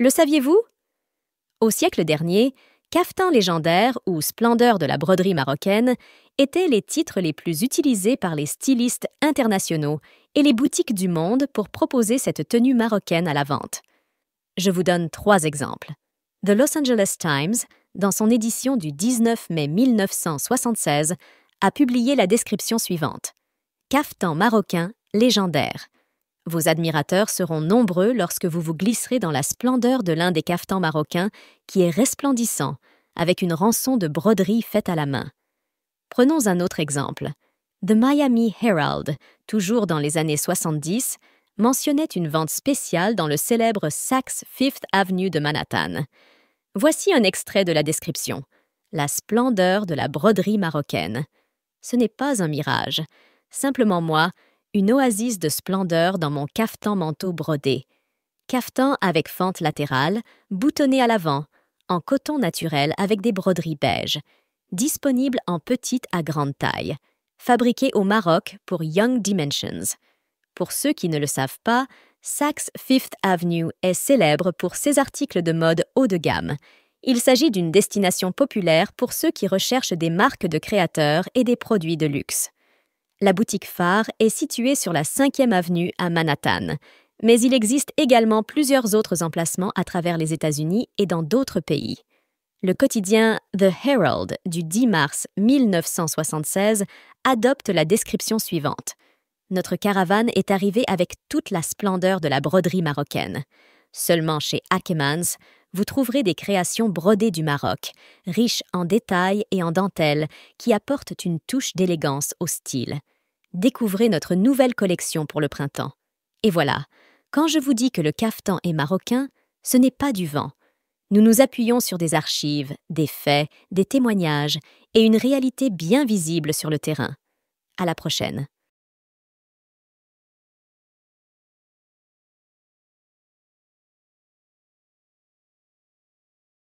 Le saviez-vous Au siècle dernier, caftan légendaire ou splendeur de la broderie marocaine étaient les titres les plus utilisés par les stylistes internationaux et les boutiques du monde pour proposer cette tenue marocaine à la vente. Je vous donne trois exemples. The Los Angeles Times, dans son édition du 19 mai 1976, a publié la description suivante. Caftan marocain légendaire. Vos admirateurs seront nombreux lorsque vous vous glisserez dans la splendeur de l'un des cafetans marocains qui est resplendissant, avec une rançon de broderie faite à la main. Prenons un autre exemple. The Miami Herald, toujours dans les années 70, mentionnait une vente spéciale dans le célèbre Saks Fifth Avenue de Manhattan. Voici un extrait de la description. La splendeur de la broderie marocaine. Ce n'est pas un mirage. Simplement moi, une oasis de splendeur dans mon caftan manteau brodé. Caftan avec fente latérale, boutonné à l'avant, en coton naturel avec des broderies beige. Disponible en petite à grande taille. Fabriqué au Maroc pour Young Dimensions. Pour ceux qui ne le savent pas, Saxe Fifth Avenue est célèbre pour ses articles de mode haut de gamme. Il s'agit d'une destination populaire pour ceux qui recherchent des marques de créateurs et des produits de luxe. La boutique phare est située sur la 5e avenue à Manhattan, mais il existe également plusieurs autres emplacements à travers les États-Unis et dans d'autres pays. Le quotidien The Herald du 10 mars 1976 adopte la description suivante. Notre caravane est arrivée avec toute la splendeur de la broderie marocaine. Seulement chez Ackermans, vous trouverez des créations brodées du Maroc, riches en détails et en dentelles, qui apportent une touche d'élégance au style découvrez notre nouvelle collection pour le printemps. Et voilà, quand je vous dis que le caftan est marocain, ce n'est pas du vent. Nous nous appuyons sur des archives, des faits, des témoignages et une réalité bien visible sur le terrain. À la prochaine.